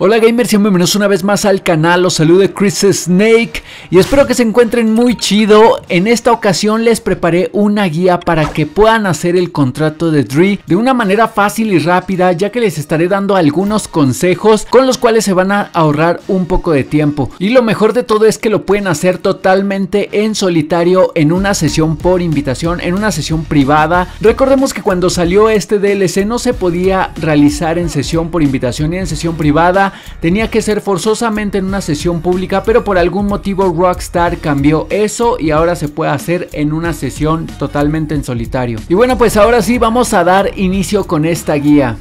Hola gamers bienvenidos una vez más al canal, los salude Chris Snake y espero que se encuentren muy chido. En esta ocasión les preparé una guía para que puedan hacer el contrato de Dree de una manera fácil y rápida ya que les estaré dando algunos consejos con los cuales se van a ahorrar un poco de tiempo. Y lo mejor de todo es que lo pueden hacer totalmente en solitario en una sesión por invitación, en una sesión privada. Recordemos que cuando salió este DLC no se podía realizar en sesión por invitación ni en sesión privada tenía que ser forzosamente en una sesión pública, pero por algún motivo Rockstar cambió eso y ahora se puede hacer en una sesión totalmente en solitario. Y bueno, pues ahora sí vamos a dar inicio con esta guía.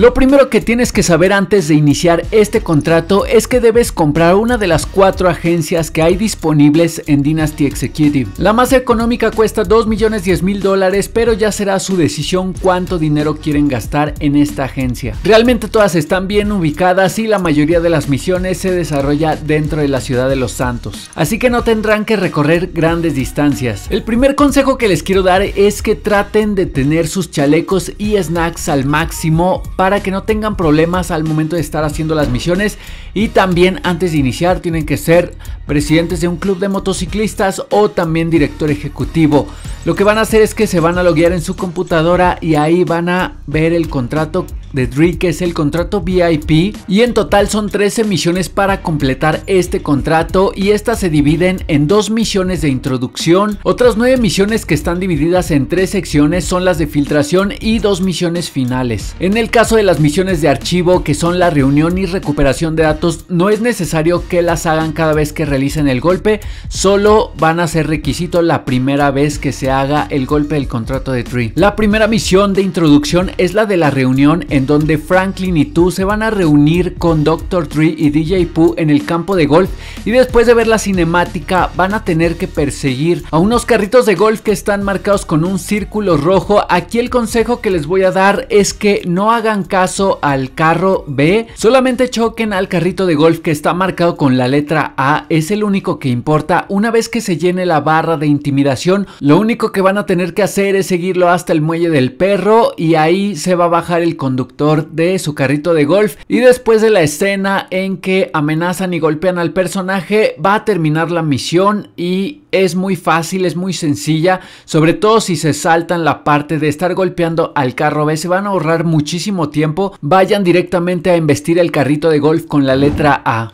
Lo primero que tienes que saber antes de iniciar este contrato es que debes comprar una de las cuatro agencias que hay disponibles en Dynasty Executive. La más económica cuesta 2 millones 10 mil dólares, pero ya será su decisión cuánto dinero quieren gastar en esta agencia. Realmente todas están bien ubicadas y la mayoría de las misiones se desarrolla dentro de la ciudad de Los Santos, así que no tendrán que recorrer grandes distancias. El primer consejo que les quiero dar es que traten de tener sus chalecos y snacks al máximo para para que no tengan problemas al momento de estar haciendo las misiones y también antes de iniciar tienen que ser presidentes de un club de motociclistas o también director ejecutivo. Lo que van a hacer es que se van a loguear en su computadora y ahí van a ver el contrato de que es el contrato VIP y en total son 13 misiones para completar este contrato y estas se dividen en dos misiones de introducción. Otras nueve misiones que están divididas en tres secciones son las de filtración y dos misiones finales. En el caso de las misiones de archivo que son la reunión y recuperación de datos no es necesario que las hagan cada vez que realicen el golpe, solo van a ser requisito la primera vez que se haga el golpe del contrato de Tree. La primera misión de introducción es la de la reunión en donde Franklin y tú se van a reunir con Doctor Tree y DJ Pooh en el campo de golf y después de ver la cinemática van a tener que perseguir a unos carritos de golf que están marcados con un círculo rojo. Aquí el consejo que les voy a dar es que no hagan caso al carro B, solamente choquen al carrito de golf que está marcado con la letra A, es el único que importa. Una vez que se llene la barra de intimidación, lo único que van a tener que hacer es seguirlo hasta el muelle del perro y ahí se va a bajar el conductor de su carrito de golf y después de la escena en que amenazan y golpean al personaje va a terminar la misión y es muy fácil, es muy sencilla, sobre todo si se saltan la parte de estar golpeando al carro B, se van a ahorrar muchísimo tiempo, vayan directamente a investir el carrito de golf con la letra A.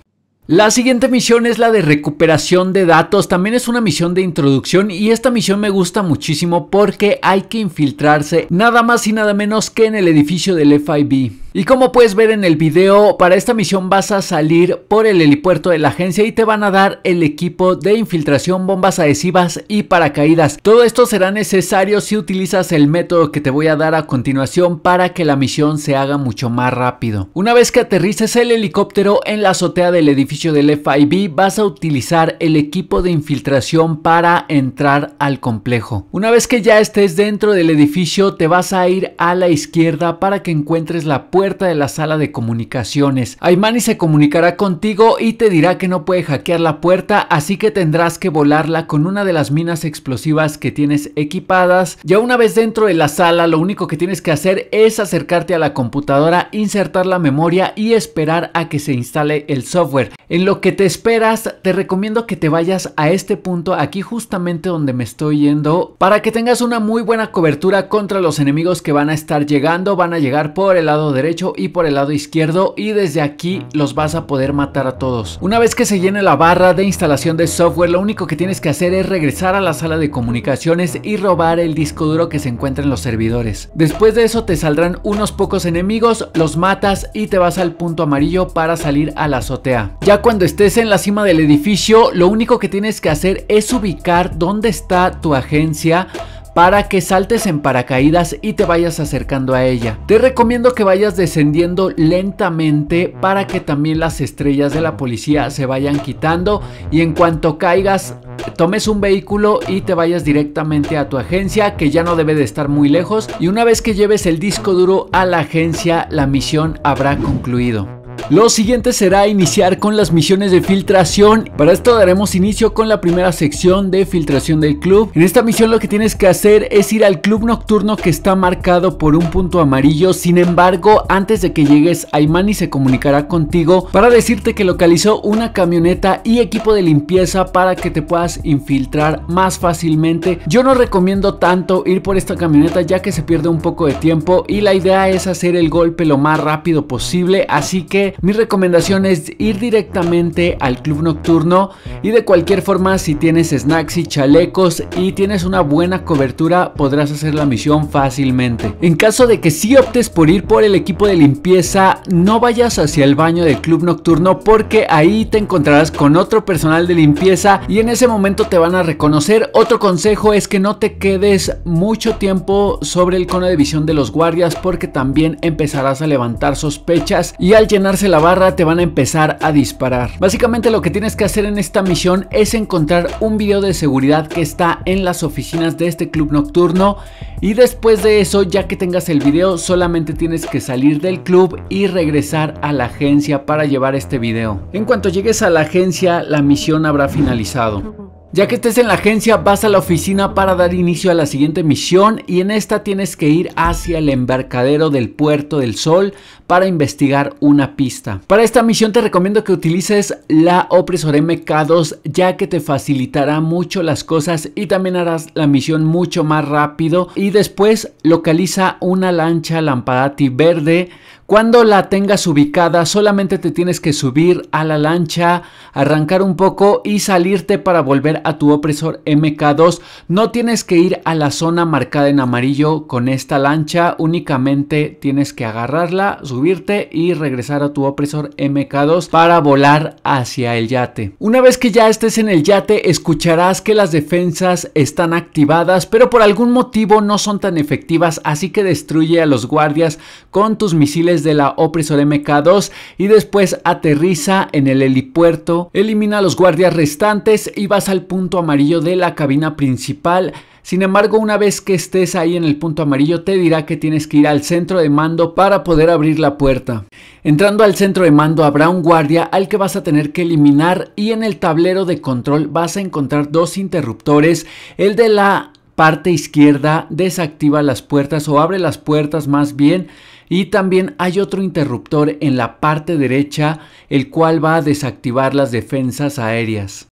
La siguiente misión es la de recuperación de datos, también es una misión de introducción y esta misión me gusta muchísimo porque hay que infiltrarse nada más y nada menos que en el edificio del FIB. Y como puedes ver en el video, para esta misión vas a salir por el helipuerto de la agencia y te van a dar el equipo de infiltración, bombas adhesivas y paracaídas. Todo esto será necesario si utilizas el método que te voy a dar a continuación para que la misión se haga mucho más rápido. Una vez que aterrices el helicóptero en la azotea del edificio, del FIB vas a utilizar el equipo de infiltración para entrar al complejo. Una vez que ya estés dentro del edificio te vas a ir a la izquierda para que encuentres la puerta de la sala de comunicaciones. Aymani se comunicará contigo y te dirá que no puede hackear la puerta así que tendrás que volarla con una de las minas explosivas que tienes equipadas. Ya una vez dentro de la sala lo único que tienes que hacer es acercarte a la computadora, insertar la memoria y esperar a que se instale el software. En lo que te esperas, te recomiendo que te vayas a este punto aquí justamente donde me estoy yendo para que tengas una muy buena cobertura contra los enemigos que van a estar llegando. Van a llegar por el lado derecho y por el lado izquierdo y desde aquí los vas a poder matar a todos. Una vez que se llene la barra de instalación de software, lo único que tienes que hacer es regresar a la sala de comunicaciones y robar el disco duro que se encuentra en los servidores. Después de eso te saldrán unos pocos enemigos, los matas y te vas al punto amarillo para salir a la azotea cuando estés en la cima del edificio, lo único que tienes que hacer es ubicar dónde está tu agencia para que saltes en paracaídas y te vayas acercando a ella. Te recomiendo que vayas descendiendo lentamente para que también las estrellas de la policía se vayan quitando y en cuanto caigas tomes un vehículo y te vayas directamente a tu agencia que ya no debe de estar muy lejos y una vez que lleves el disco duro a la agencia la misión habrá concluido. Lo siguiente será iniciar con las misiones de filtración. Para esto daremos inicio con la primera sección de filtración del club. En esta misión lo que tienes que hacer es ir al club nocturno que está marcado por un punto amarillo. Sin embargo, antes de que llegues, Aymani se comunicará contigo para decirte que localizó una camioneta y equipo de limpieza para que te puedas infiltrar más fácilmente. Yo no recomiendo tanto ir por esta camioneta ya que se pierde un poco de tiempo y la idea es hacer el golpe lo más rápido posible. Así que mi recomendación es ir directamente al club nocturno y de cualquier forma si tienes snacks y chalecos y tienes una buena cobertura podrás hacer la misión fácilmente. En caso de que sí optes por ir por el equipo de limpieza, no vayas hacia el baño del club nocturno porque ahí te encontrarás con otro personal de limpieza y en ese momento te van a reconocer. Otro consejo es que no te quedes mucho tiempo sobre el cono de visión de los guardias porque también empezarás a levantar sospechas y al llenarse la barra te van a empezar a disparar. Básicamente lo que tienes que hacer en esta misión es encontrar un video de seguridad que está en las oficinas de este club nocturno y después de eso ya que tengas el video solamente tienes que salir del club y regresar a la agencia para llevar este video. En cuanto llegues a la agencia la misión habrá finalizado. Ya que estés en la agencia, vas a la oficina para dar inicio a la siguiente misión y en esta tienes que ir hacia el embarcadero del Puerto del Sol para investigar una pista. Para esta misión te recomiendo que utilices la opresor MK2 ya que te facilitará mucho las cosas y también harás la misión mucho más rápido y después localiza una lancha lampadati verde cuando la tengas ubicada, solamente te tienes que subir a la lancha, arrancar un poco y salirte para volver a tu opresor MK2. No tienes que ir a la zona marcada en amarillo con esta lancha, únicamente tienes que agarrarla, subirte y regresar a tu opresor MK2 para volar hacia el yate. Una vez que ya estés en el yate, escucharás que las defensas están activadas, pero por algún motivo no son tan efectivas, así que destruye a los guardias con tus misiles de la opresor MK2 y después aterriza en el helipuerto, elimina a los guardias restantes y vas al punto amarillo de la cabina principal. Sin embargo, una vez que estés ahí en el punto amarillo, te dirá que tienes que ir al centro de mando para poder abrir la puerta. Entrando al centro de mando habrá un guardia al que vas a tener que eliminar y en el tablero de control vas a encontrar dos interruptores, el de la parte izquierda desactiva las puertas o abre las puertas más bien y también hay otro interruptor en la parte derecha, el cual va a desactivar las defensas aéreas.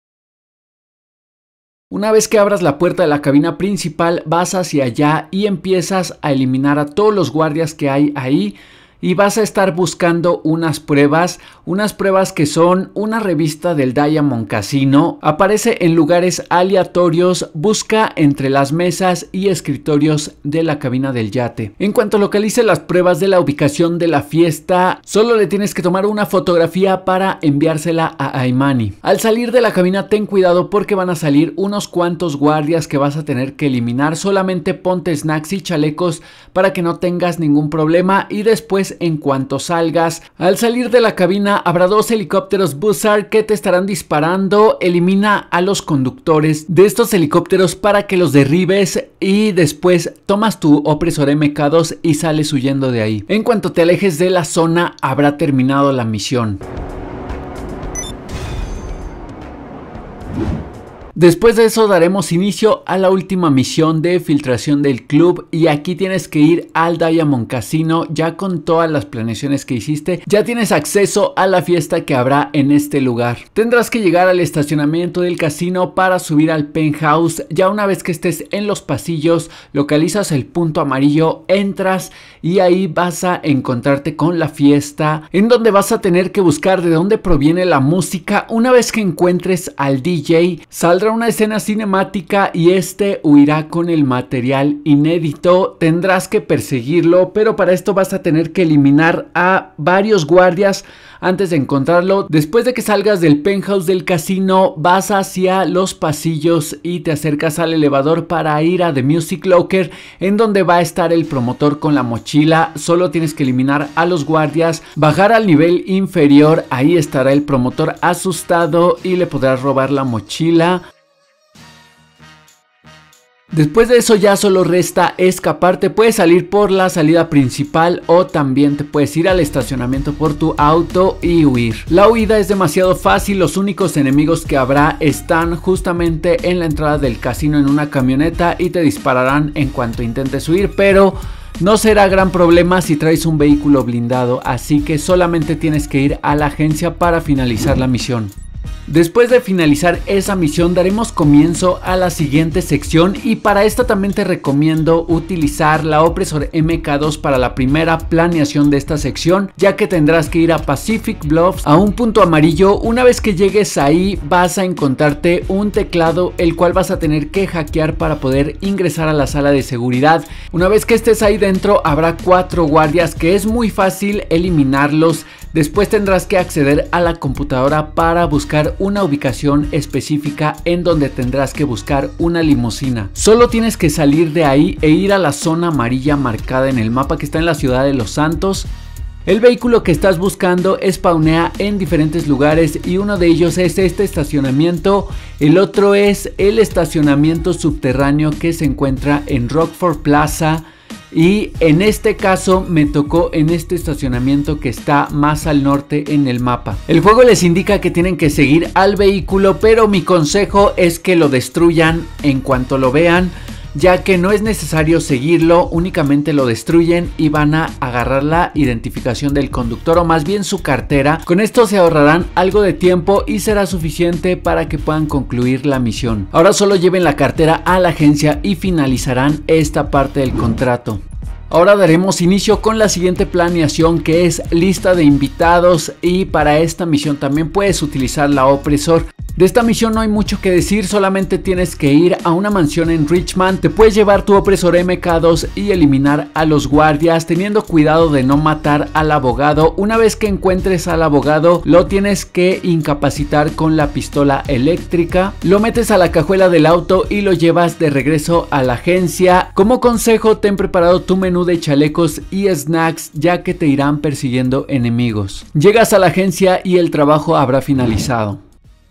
Una vez que abras la puerta de la cabina principal, vas hacia allá y empiezas a eliminar a todos los guardias que hay ahí y vas a estar buscando unas pruebas, unas pruebas que son una revista del Diamond Casino, aparece en lugares aleatorios, busca entre las mesas y escritorios de la cabina del yate. En cuanto localice las pruebas de la ubicación de la fiesta, solo le tienes que tomar una fotografía para enviársela a Aimani. Al salir de la cabina ten cuidado porque van a salir unos cuantos guardias que vas a tener que eliminar, solamente ponte snacks y chalecos para que no tengas ningún problema y después en cuanto salgas. Al salir de la cabina habrá dos helicópteros Buzzard que te estarán disparando. Elimina a los conductores de estos helicópteros para que los derribes y después tomas tu opresor MK2 y sales huyendo de ahí. En cuanto te alejes de la zona habrá terminado la misión. Después de eso daremos inicio a la última misión de filtración del club y aquí tienes que ir al Diamond Casino ya con todas las planeaciones que hiciste ya tienes acceso a la fiesta que habrá en este lugar. Tendrás que llegar al estacionamiento del casino para subir al penthouse ya una vez que estés en los pasillos localizas el punto amarillo entras y ahí vas a encontrarte con la fiesta en donde vas a tener que buscar de dónde proviene la música una vez que encuentres al DJ saldrás una escena cinemática y este huirá con el material inédito. Tendrás que perseguirlo, pero para esto vas a tener que eliminar a varios guardias antes de encontrarlo. Después de que salgas del penthouse del casino, vas hacia los pasillos y te acercas al elevador para ir a The Music Locker, en donde va a estar el promotor con la mochila. Solo tienes que eliminar a los guardias, bajar al nivel inferior, ahí estará el promotor asustado y le podrás robar la mochila. Después de eso ya solo resta escapar, te puedes salir por la salida principal o también te puedes ir al estacionamiento por tu auto y huir. La huida es demasiado fácil, los únicos enemigos que habrá están justamente en la entrada del casino en una camioneta y te dispararán en cuanto intentes huir, pero no será gran problema si traes un vehículo blindado, así que solamente tienes que ir a la agencia para finalizar la misión. Después de finalizar esa misión daremos comienzo a la siguiente sección y para esta también te recomiendo utilizar la Opresor MK2 para la primera planeación de esta sección ya que tendrás que ir a Pacific Bluffs a un punto amarillo una vez que llegues ahí vas a encontrarte un teclado el cual vas a tener que hackear para poder ingresar a la sala de seguridad una vez que estés ahí dentro habrá cuatro guardias que es muy fácil eliminarlos Después tendrás que acceder a la computadora para buscar una ubicación específica en donde tendrás que buscar una limusina. Solo tienes que salir de ahí e ir a la zona amarilla marcada en el mapa que está en la ciudad de Los Santos el vehículo que estás buscando spawnea en diferentes lugares y uno de ellos es este estacionamiento, el otro es el estacionamiento subterráneo que se encuentra en Rockford Plaza, y en este caso me tocó en este estacionamiento que está más al norte en el mapa. El juego les indica que tienen que seguir al vehículo, pero mi consejo es que lo destruyan en cuanto lo vean ya que no es necesario seguirlo, únicamente lo destruyen y van a agarrar la identificación del conductor o más bien su cartera. Con esto se ahorrarán algo de tiempo y será suficiente para que puedan concluir la misión. Ahora solo lleven la cartera a la agencia y finalizarán esta parte del contrato. Ahora daremos inicio con la siguiente planeación que es lista de invitados y para esta misión también puedes utilizar la opresor de esta misión no hay mucho que decir, solamente tienes que ir a una mansión en Richmond, te puedes llevar tu opresor MK2 y eliminar a los guardias teniendo cuidado de no matar al abogado. Una vez que encuentres al abogado lo tienes que incapacitar con la pistola eléctrica, lo metes a la cajuela del auto y lo llevas de regreso a la agencia. Como consejo ten preparado tu menú de chalecos y snacks ya que te irán persiguiendo enemigos. Llegas a la agencia y el trabajo habrá finalizado.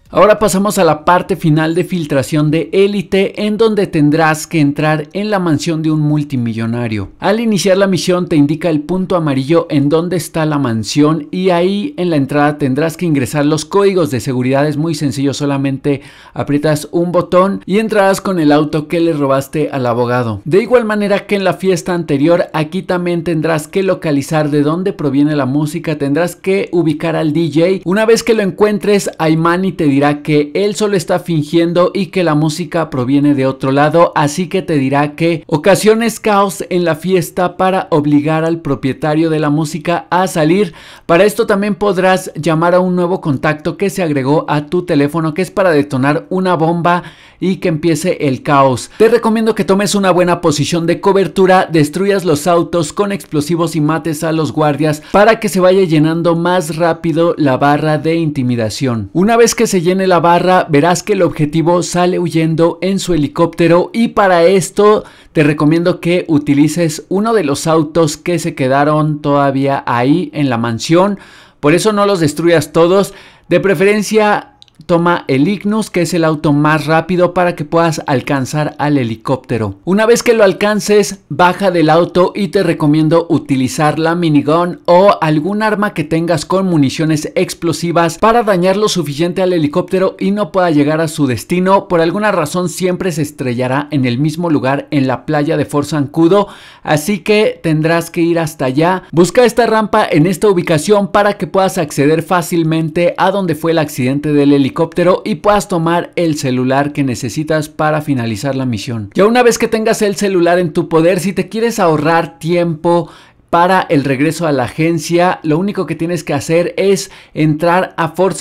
Ahora pasamos a la parte final de filtración de élite en donde tendrás que entrar en la mansión de un multimillonario. Al iniciar la misión te indica el punto amarillo en donde está la mansión y ahí en la entrada tendrás que ingresar los códigos de seguridad. Es muy sencillo, solamente aprietas un botón y entrarás con el auto que le robaste al abogado. De igual manera que en la fiesta anterior, aquí también tendrás que localizar de dónde proviene la música, tendrás que ubicar al DJ. Una vez que lo encuentres, Aymani te dirá dirá que él solo está fingiendo y que la música proviene de otro lado, así que te dirá que ocasiones caos en la fiesta para obligar al propietario de la música a salir. Para esto también podrás llamar a un nuevo contacto que se agregó a tu teléfono que es para detonar una bomba y que empiece el caos. Te recomiendo que tomes una buena posición de cobertura, destruyas los autos con explosivos y mates a los guardias para que se vaya llenando más rápido la barra de intimidación. Una vez que se llene la barra, verás que el objetivo sale huyendo en su helicóptero y para esto te recomiendo que utilices uno de los autos que se quedaron todavía ahí en la mansión. Por eso no los destruyas todos. De preferencia toma el Ignus, que es el auto más rápido para que puedas alcanzar al helicóptero. Una vez que lo alcances, baja del auto y te recomiendo utilizar la minigun o algún arma que tengas con municiones explosivas para dañar lo suficiente al helicóptero y no pueda llegar a su destino. Por alguna razón siempre se estrellará en el mismo lugar en la playa de Forzancudo, así que tendrás que ir hasta allá. Busca esta rampa en esta ubicación para que puedas acceder fácilmente a donde fue el accidente del helicóptero y puedas tomar el celular que necesitas para finalizar la misión. Ya una vez que tengas el celular en tu poder, si te quieres ahorrar tiempo, para el regreso a la agencia, lo único que tienes que hacer es entrar a Fort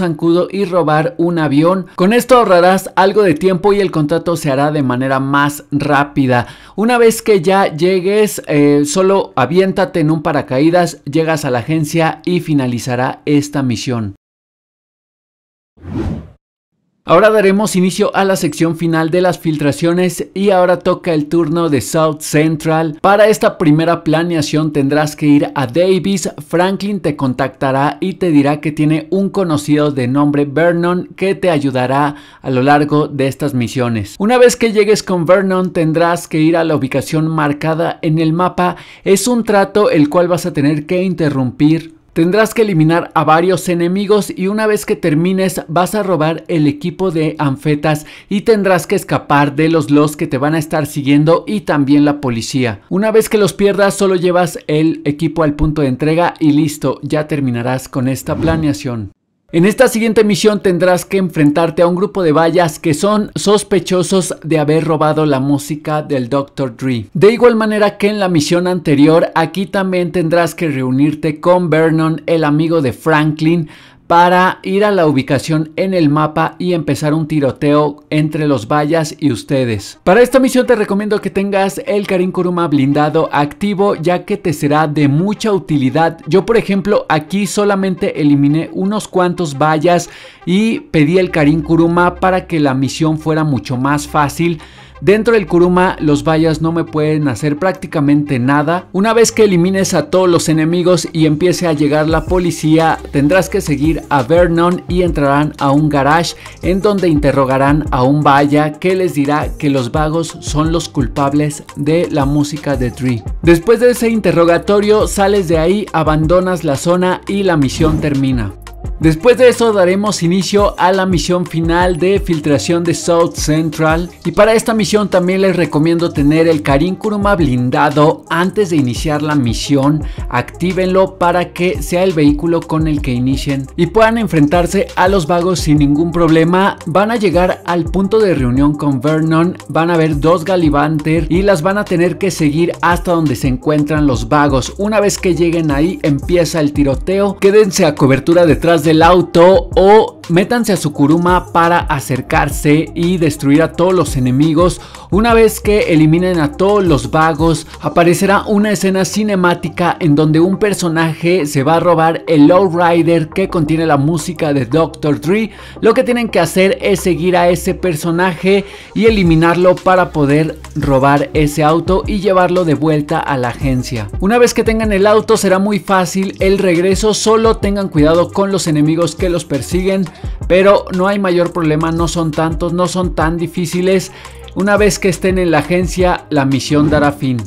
y robar un avión. Con esto ahorrarás algo de tiempo y el contrato se hará de manera más rápida. Una vez que ya llegues, eh, solo aviéntate en un paracaídas, llegas a la agencia y finalizará esta misión. Ahora daremos inicio a la sección final de las filtraciones y ahora toca el turno de South Central. Para esta primera planeación tendrás que ir a Davis, Franklin te contactará y te dirá que tiene un conocido de nombre Vernon que te ayudará a lo largo de estas misiones. Una vez que llegues con Vernon tendrás que ir a la ubicación marcada en el mapa. Es un trato el cual vas a tener que interrumpir Tendrás que eliminar a varios enemigos y una vez que termines vas a robar el equipo de anfetas y tendrás que escapar de los los que te van a estar siguiendo y también la policía. Una vez que los pierdas solo llevas el equipo al punto de entrega y listo, ya terminarás con esta planeación. En esta siguiente misión tendrás que enfrentarte a un grupo de vallas que son sospechosos de haber robado la música del Dr. Dre. De igual manera que en la misión anterior, aquí también tendrás que reunirte con Vernon, el amigo de Franklin, para ir a la ubicación en el mapa y empezar un tiroteo entre los vallas y ustedes. Para esta misión te recomiendo que tengas el Karin Kuruma blindado activo ya que te será de mucha utilidad. Yo por ejemplo aquí solamente eliminé unos cuantos vallas y pedí el Karin Kuruma para que la misión fuera mucho más fácil Dentro del Kuruma los vallas no me pueden hacer prácticamente nada. Una vez que elimines a todos los enemigos y empiece a llegar la policía, tendrás que seguir a Vernon y entrarán a un garage en donde interrogarán a un valla que les dirá que los vagos son los culpables de la música de Tree. Después de ese interrogatorio sales de ahí, abandonas la zona y la misión termina. Después de eso daremos inicio a la misión final de filtración de South Central y para esta misión también les recomiendo tener el Karin Kuruma blindado antes de iniciar la misión, actívenlo para que sea el vehículo con el que inicien y puedan enfrentarse a los vagos sin ningún problema, van a llegar al punto de reunión con Vernon, van a ver dos Galibanter y las van a tener que seguir hasta donde se encuentran los vagos, una vez que lleguen ahí empieza el tiroteo, quédense a cobertura detrás de el auto o métanse a su kuruma para acercarse y destruir a todos los enemigos. Una vez que eliminen a todos los vagos, aparecerá una escena cinemática en donde un personaje se va a robar el Lowrider que contiene la música de Doctor Dre. Lo que tienen que hacer es seguir a ese personaje y eliminarlo para poder robar ese auto y llevarlo de vuelta a la agencia. Una vez que tengan el auto será muy fácil el regreso, solo tengan cuidado con los enemigos que los persiguen, pero no hay mayor problema, no son tantos, no son tan difíciles. Una vez que estén en la agencia, la misión dará fin.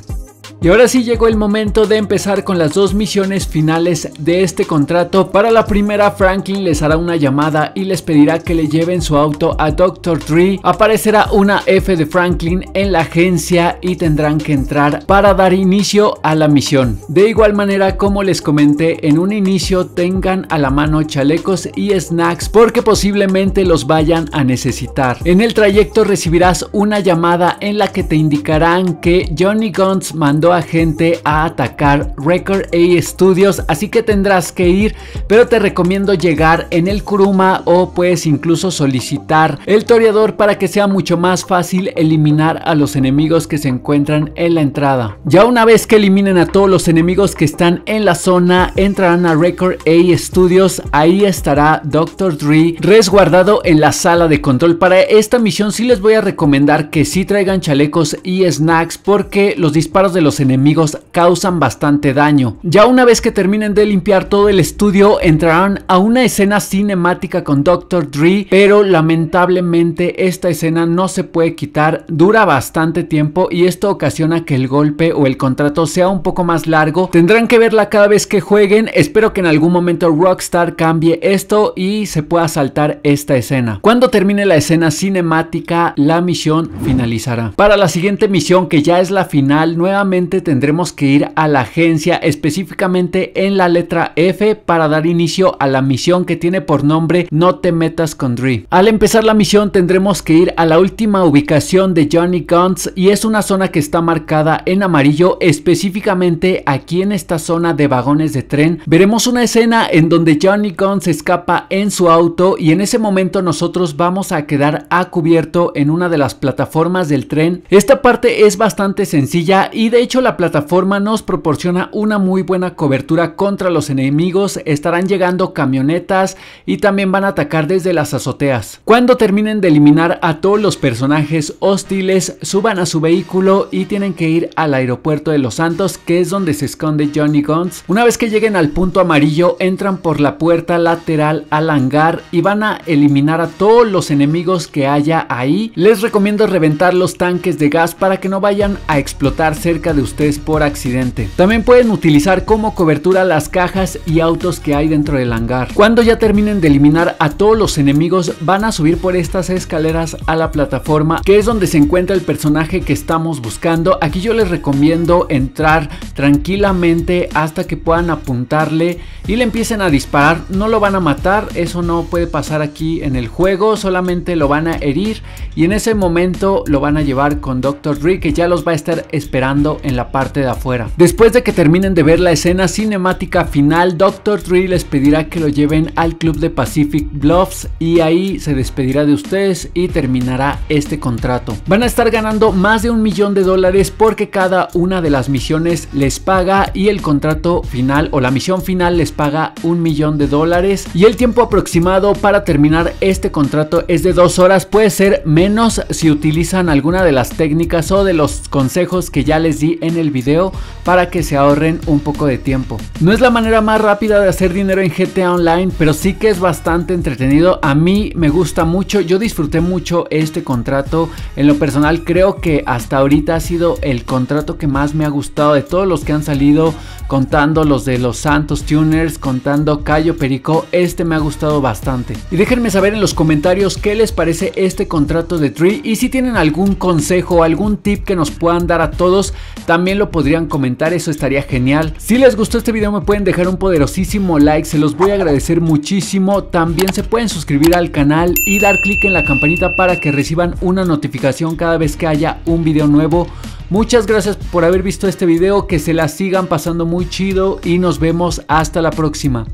Y ahora sí llegó el momento de empezar con las dos misiones finales de este contrato. Para la primera, Franklin les hará una llamada y les pedirá que le lleven su auto a Doctor Tree. Aparecerá una F de Franklin en la agencia y tendrán que entrar para dar inicio a la misión. De igual manera, como les comenté en un inicio, tengan a la mano chalecos y snacks porque posiblemente los vayan a necesitar. En el trayecto recibirás una llamada en la que te indicarán que Johnny Guns mandó a gente a atacar Record A Studios, así que tendrás que ir, pero te recomiendo llegar en el Kuruma o puedes incluso solicitar el toreador para que sea mucho más fácil eliminar a los enemigos que se encuentran en la entrada. Ya una vez que eliminen a todos los enemigos que están en la zona, entrarán a Record A Studios, ahí estará Dr. Dre resguardado en la sala de control. Para esta misión si les voy a recomendar que si traigan chalecos y snacks porque los disparos de los enemigos causan bastante daño. Ya una vez que terminen de limpiar todo el estudio, entrarán a una escena cinemática con Dr. Dre, pero lamentablemente esta escena no se puede quitar, dura bastante tiempo y esto ocasiona que el golpe o el contrato sea un poco más largo. Tendrán que verla cada vez que jueguen, espero que en algún momento Rockstar cambie esto y se pueda saltar esta escena. Cuando termine la escena cinemática, la misión finalizará. Para la siguiente misión, que ya es la final, nuevamente tendremos que ir a la agencia específicamente en la letra F para dar inicio a la misión que tiene por nombre No te metas con Dree. Al empezar la misión tendremos que ir a la última ubicación de Johnny Guns y es una zona que está marcada en amarillo específicamente aquí en esta zona de vagones de tren. Veremos una escena en donde Johnny Guns escapa en su auto y en ese momento nosotros vamos a quedar a cubierto en una de las plataformas del tren. Esta parte es bastante sencilla y de hecho la plataforma nos proporciona una muy buena cobertura contra los enemigos, estarán llegando camionetas y también van a atacar desde las azoteas. Cuando terminen de eliminar a todos los personajes hostiles, suban a su vehículo y tienen que ir al aeropuerto de Los Santos, que es donde se esconde Johnny Guns. Una vez que lleguen al punto amarillo, entran por la puerta lateral al hangar y van a eliminar a todos los enemigos que haya ahí. Les recomiendo reventar los tanques de gas para que no vayan a explotar cerca de ustedes ustedes por accidente. También pueden utilizar como cobertura las cajas y autos que hay dentro del hangar. Cuando ya terminen de eliminar a todos los enemigos van a subir por estas escaleras a la plataforma que es donde se encuentra el personaje que estamos buscando. Aquí yo les recomiendo entrar tranquilamente hasta que puedan apuntarle y le empiecen a disparar. No lo van a matar, eso no puede pasar aquí en el juego, solamente lo van a herir y en ese momento lo van a llevar con Dr. Rick que ya los va a estar esperando en la parte de afuera. Después de que terminen de ver la escena cinemática final, Dr. Tree les pedirá que lo lleven al club de Pacific Bluffs y ahí se despedirá de ustedes y terminará este contrato. Van a estar ganando más de un millón de dólares porque cada una de las misiones les paga y el contrato final o la misión final les paga un millón de dólares y el tiempo aproximado para terminar este contrato es de dos horas, puede ser menos si utilizan alguna de las técnicas o de los consejos que ya les di en el video para que se ahorren un poco de tiempo. No es la manera más rápida de hacer dinero en GTA Online, pero sí que es bastante entretenido. A mí me gusta mucho, yo disfruté mucho este contrato. En lo personal creo que hasta ahorita ha sido el contrato que más me ha gustado de todos los que han salido, contando los de los Santos Tuners, contando Cayo Perico, este me ha gustado bastante. Y déjenme saber en los comentarios qué les parece este contrato de Tree y si tienen algún consejo, algún tip que nos puedan dar a todos, también lo podrían comentar, eso estaría genial. Si les gustó este video me pueden dejar un poderosísimo like, se los voy a agradecer muchísimo. También se pueden suscribir al canal y dar clic en la campanita para que reciban una notificación cada vez que haya un video nuevo. Muchas gracias por haber visto este video, que se la sigan pasando muy chido y nos vemos hasta la próxima.